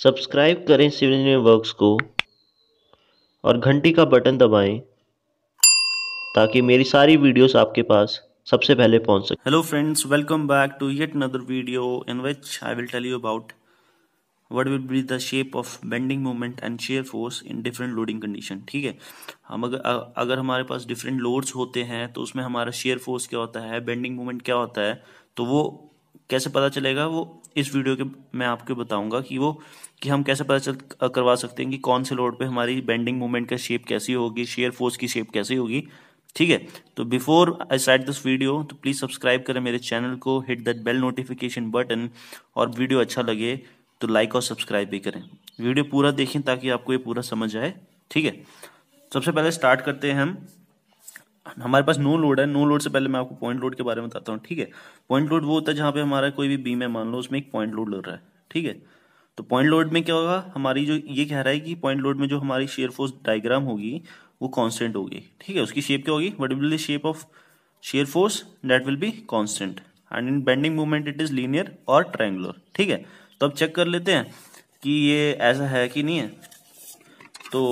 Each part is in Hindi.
सब्सक्राइब करें सिविल वर्क को और घंटी का बटन दबाएं ताकि मेरी सारी वीडियोस आपके पास सबसे पहले पहुंच सके hello friends welcome back to yet another video in which I will tell you about what will be the shape of bending moment and shear force in different loading condition ठीक है हम अगर अगर हमारे पास डिफरेंट लोड्स होते हैं तो उसमें हमारा शेयर फोर्स क्या होता है बेंडिंग मोमेंट क्या होता है तो वो कैसे पता चलेगा वो इस वीडियो के मैं आपको बताऊंगा कि वो कि हम कैसे पता चल करवा सकते हैं कि कौन से लोड पे हमारी बेंडिंग मूवमेंट का शेप कैसी होगी शेयर फोर्स की शेप कैसी होगी ठीक है तो before I side this video तो प्लीज सब्सक्राइब करें मेरे चैनल को hit that bell notification button और वीडियो अच्छा लगे तो लाइक और सब्सक्राइब भी करें वीडियो पूरा देखें ताकि आपको ये पूरा समझ आए ठीक है सबसे पहले स्टार्ट करते हैं हम हमारे पास नो लोड है नो लोड से पहले मैं आपको पॉइंट लोड के बारे में बताता हूँ ठीक है पॉइंट लोड वो होता है जहाँ पे हमारा कोई भी बीम है मान लो उसमें एक पॉइंट लोड लग रहा है ठीक है तो पॉइंट लोड में क्या होगा हमारी जो ये कह रहा है कि पॉइंट लोड में जो हमारी शेयर फोर्स डायग्राम होगी वो कॉन्स्टेंट होगी ठीक है उसकी शेप क्या होगी what will the shape of shear force that will be constant and in bending moment it is linear और ट्राइंगुलर ठीक है तो अब चेक कर लेते हैं कि ये ऐसा है कि नहीं है तो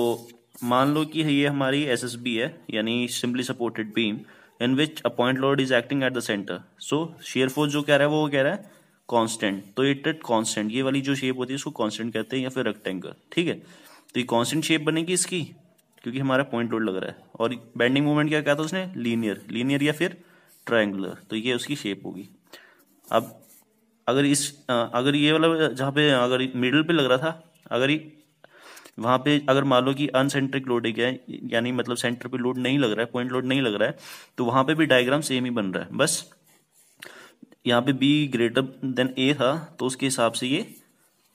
मान लो कि ये हमारी एस एस बी है यानी simply supported beam in which a point load is acting at the centre so shear force जो कह रहा है वो कह रहा है कॉन्स्टेंट तो इट इट कॉन्स्टेंट ये वाली जो शेप होती है इसको कॉन्स्टेंट कहते हैं या फिर रेक्टेंगल ठीक है तो ये कॉन्स्टेंट शेप बनेगी इसकी क्योंकि हमारा पॉइंट लोड लग रहा है और बैंडिंग मूवमेंट क्या कहा था उसने लीनियर लीनियर या फिर ट्राइंगुलर तो ये उसकी शेप होगी अब अगर इस अगर ये वाला जहाँ पे अगर मिडल पे लग रहा था अगर ये वहाँ पे अगर मान लो कि अनसेंट्रिक लोडिंग है यानी मतलब सेंटर पे लोड नहीं लग रहा है पॉइंट लोड नहीं लग रहा है तो वहाँ पे भी डायग्राम सेम ही बन रहा है बस यहाँ पे बी ग्रेटर देन ए था तो उसके हिसाब से ये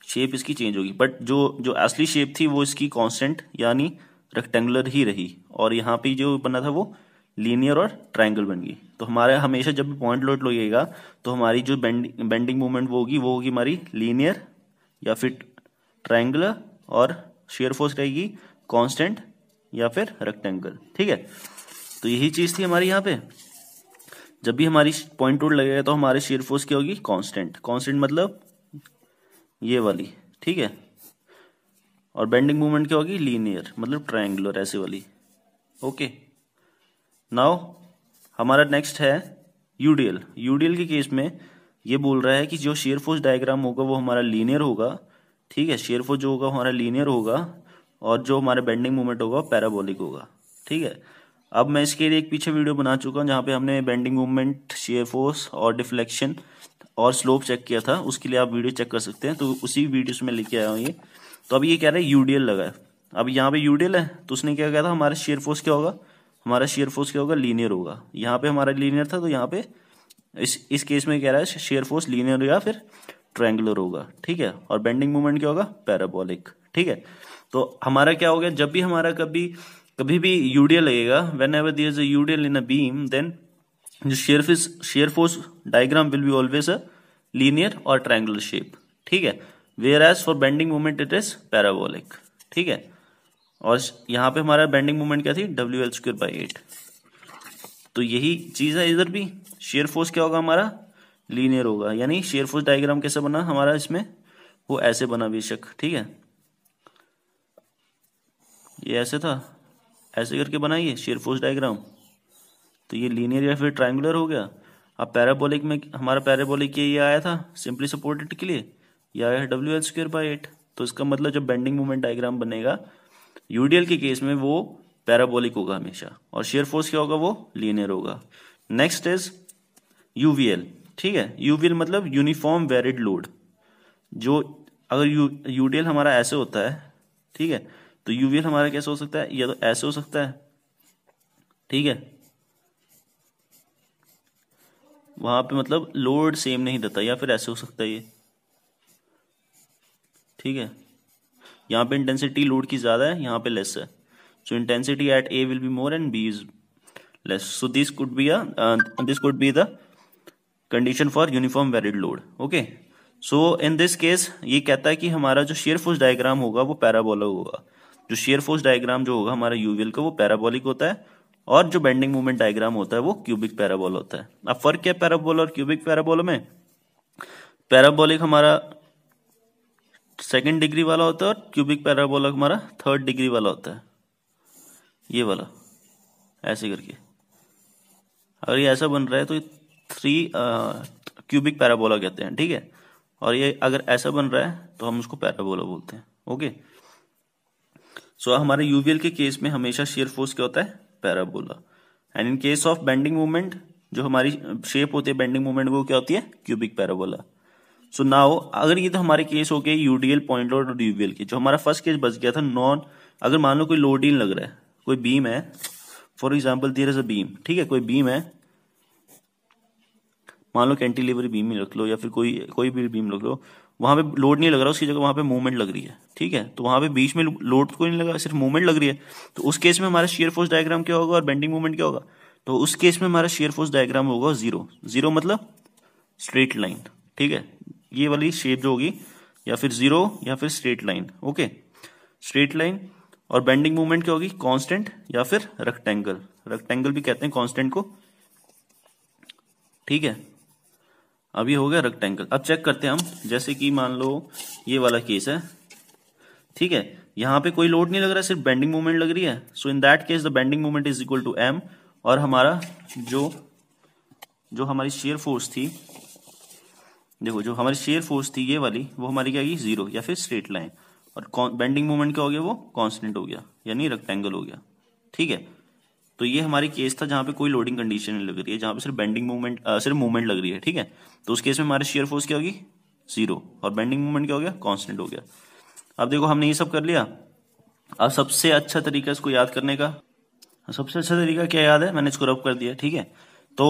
शेप इसकी चेंज होगी बट जो जो असली शेप थी वो इसकी कॉन्स्टेंट यानी रेक्टेंगुलर ही रही और यहाँ पे जो बना था वो लीनियर और ट्राइंगल बन गई तो हमारे हमेशा जब भी पॉइंट लोड लगेगा तो हमारी जो बेंडिंग बेंडिंग मूवमेंट वो होगी वो होगी हमारी लीनियर या फिर ट्राइंगुलर और शेयर फोर्स रहेगी कांस्टेंट या फिर रेक्टेंगल ठीक है तो यही चीज थी हमारी यहाँ पे जब भी हमारी पॉइंट रोड लगेगा तो हमारे शेयर फोर्स क्या होगी कांस्टेंट कांस्टेंट मतलब ये वाली ठीक है और बेंडिंग मूवमेंट क्या होगी लीनियर मतलब ट्राइंगुलर ऐसे वाली ओके नाउ हमारा नेक्स्ट है यूडीएल यूडीएल के केस में ये बोल रहा है कि जो शेयर फोर्स डायग्राम होगा वो हमारा लीनियर होगा ठीक है शेयर फोर्स जो होगा हमारा लीनियर होगा और जो हमारा बेंडिंग मोमेंट होगा पैराबोलिक होगा ठीक है अब मैं इसके लिए एक पीछे वीडियो बना चुका हूँ जहाँ पे हमने बेंडिंग मोमेंट शेयर फोर्स और डिफ्लेक्शन और स्लोप चेक किया था उसके लिए आप वीडियो चेक कर सकते हैं तो उसी वीडियो में लेके आया हूँ ये तो अब ये कह रहा है यूडीएल लगा है अब यहाँ पे यूडीएल है तो उसने क्या कहा था हमारा शेयर फोर्स क्या होगा हमारा शेयर फोर्स क्या होगा लीनियर होगा यहाँ पे हमारा लीनियर था तो यहाँ पे इस इस केस में कह रहा है शेयर फोर्स लीनियर या फिर ट्रैंगुलर होगा ठीक है और बेंडिंग मोमेंट क्या होगा पैराबोलिक ठीक है तो हमारा क्या हो गया जब भी हमारा कभी कभी भी यूडियल लगेगा whenever there is a in a beam then जो शेयर फिस shear force diagram will be always a linear और ट्रायंगुलर शेप ठीक है whereas for bending moment it is parabolic ठीक है और यहाँ पे हमारा बेंडिंग मोमेंट क्या थी W L square by eight तो यही चीज है इधर भी शेयर फोर्स क्या होगा हमारा लीनियर होगा यानी शेयरफोर्स डायग्राम कैसे बना हमारा इसमें वो ऐसे बना बेशक ठीक है ये ऐसे था ऐसे करके बनाइए शेयरफोर्स डायग्राम तो ये लीनियर या फिर ट्राइंगुलर हो गया अब पैराबोलिक में हमारा पैराबोलिक ये आया था सिंपली सपोर्टेड के लिए ये आया है W L square by eight तो इसका मतलब जब बेंडिंग मोमेंट डायग्राम बनेगा यूडीएल के केस में वो पैराबोलिक होगा हमेशा और शेयर फोर्स क्या होगा वो लीनियर होगा नेक्स्ट इज यूवीएल ठीक है यूवीएल मतलब यूनिफॉर्म वेरिड लोड जो अगर यू यूडीएल हमारा ऐसे होता है ठीक है तो यूवीएल हमारा कैसे हो सकता है या तो ऐसे हो सकता है ठीक है वहां पे मतलब लोड सेम नहीं देता या फिर ऐसे हो सकता है ये ठीक है यहां पे इंटेंसिटी लोड की ज़्यादा है यहां पे लेस है so intensity at A will be more and B is less so this could be this could be the condition for uniform varied load okay so in this case ये कहता है कि हमारा जो शेयर फोर्स डायग्राम होगा वो पैराबोलिक होगा जो शेयर फोर्स डायग्राम जो होगा हमारा यूवीएल का वो पैराबोलिक होता है और जो बेंडिंग मूवमेंट डायग्राम होता है वो क्यूबिक पैराबोल होता है अब फर्क क्या है और क्यूबिक पैराबोल में पैराबोलिक हमारा सेकेंड डिग्री वाला होता है और क्यूबिक पैराबोल हमारा थर्ड डिग्री वाला होता है ये वाला ऐसे करके अगर ये ऐसा बन रहा है तो थ्री क्यूबिक पैराबोला कहते हैं ठीक है और ये अगर ऐसा बन रहा है तो हम उसको पैराबोला बोलते हैं ओके सो so, हमारे यूवीएल के केस में हमेशा शेयर फोर्स क्या होता है parabola and in case of bending movement जो हमारी शेप होती है बेंडिंग मूवमेंट वो क्या होती है cubic parabola so so now अगर ये तो हमारे केस हो गए यूडीएल पॉइंट लोड और यूवीएल के जो हमारा फर्स्ट केस बच गया था नॉन अगर मान लो कोई लोडीन लग रहा है कोई बीम है for example there is a beam ठीक है कोई बीम है मान लो कैंटिलीवर बीम ही रख लो या फिर कोई कोई भी बीम रख लो वहाँ पे लोड नहीं लग रहा उसकी जगह वहाँ पे मूवमेंट लग रही है ठीक है तो वहाँ पे बीच में लोड तो कोई नहीं लगा सिर्फ मूवमेंट लग रही है तो उस केस में हमारा शेयर फोर्स डायग्राम क्या होगा और बेंडिंग मूवमेंट क्या होगा तो उस केस में हमारा शेयर फोर्स डायग्राम होगा जीरो जीरो मतलब स्ट्रेट लाइन ठीक है ये वाली शेप जो होगी या फिर जीरो या फिर straight line okay straight line और बेंडिंग मूवमेंट क्या होगी कांस्टेंट या फिर रेक्टेंगल रेक्टेंगल भी कहते हैं कांस्टेंट को ठीक है अब ये हो गया रेक्टेंगल अब चेक करते हैं हम जैसे कि मान लो ये वाला केस है ठीक है यहां पे कोई लोड नहीं लग रहा है सिर्फ बेंडिंग मूवमेंट लग रही है so in that case the bending movement is equal to M और हमारा जो जो हमारी शेयर फोर्स थी देखो जो हमारी शेयर फोर्स थी ये वाली वो हमारी क्या गई जीरो या फिर स्ट्रेट लाइन और बेंडिंग मूवमेंट क्या हो गया वो कॉन्स्टेंट हो गया यानी रेक्टेंगल हो गया ठीक है तो ये हमारी केस था जहाँ पे कोई लोडिंग कंडीशन नहीं लग रही है जहाँ पे सिर्फ बेंडिंग मूवमेंट सिर्फ मूवमेंट लग रही है ठीक है तो उस केस में हमारे शेयर फोर्स क्या होगी जीरो और बेंडिंग मूवमेंट क्या हो गया कॉन्स्टेंट हो गया अब देखो हमने ये सब कर लिया अब सबसे अच्छा तरीका इसको याद करने का सबसे अच्छा तरीका क्या याद है मैंने इसको रब कर दिया ठीक है तो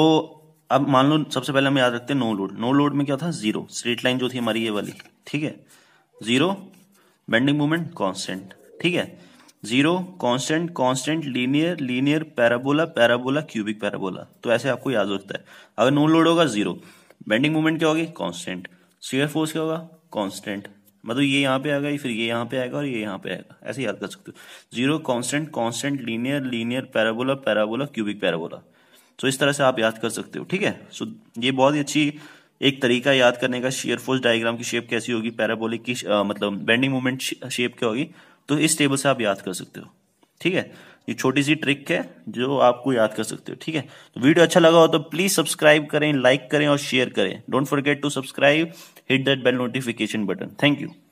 अब मान लो सबसे पहले हम याद रखते हैं नो लोड नो लोड में क्या था जीरो स्ट्रेट लाइन जो थी हमारी ये वाली ठीक है जीरो बेंडिंग मूवमेंट कांस्टेंट ठीक है zero constant constant linear linear parabola parabola cubic parabola तो ऐसे आपको याद रखता है अगर नो लोड होगा जीरो बेंडिंग मोमेंट क्या होगी कांस्टेंट सीयर फोर्स क्या होगा कांस्टेंट मतलब ये यहाँ पे आएगा फिर ये यहाँ पे आएगा और ये यहाँ पे आएगा ऐसे याद कर सकते हो zero constant constant linear linear parabola parabola cubic parabola तो इस तरह से आप याद कर सकते हो ठीक है सो ये बहुत ही अच्छी एक तरीका याद करने का शेयर फोर्स डायग्राम की शेप कैसी होगी पैराबोलिक की आ, मतलब बेंडिंग मूवमेंट शेप क्या होगी तो इस टेबल से आप याद कर सकते हो ठीक है ये छोटी सी ट्रिक है जो आपको याद कर सकते हो ठीक है तो वीडियो अच्छा लगा हो तो प्लीज सब्सक्राइब करें लाइक करें और शेयर करें don't forget to subscribe hit that bell notification button thank you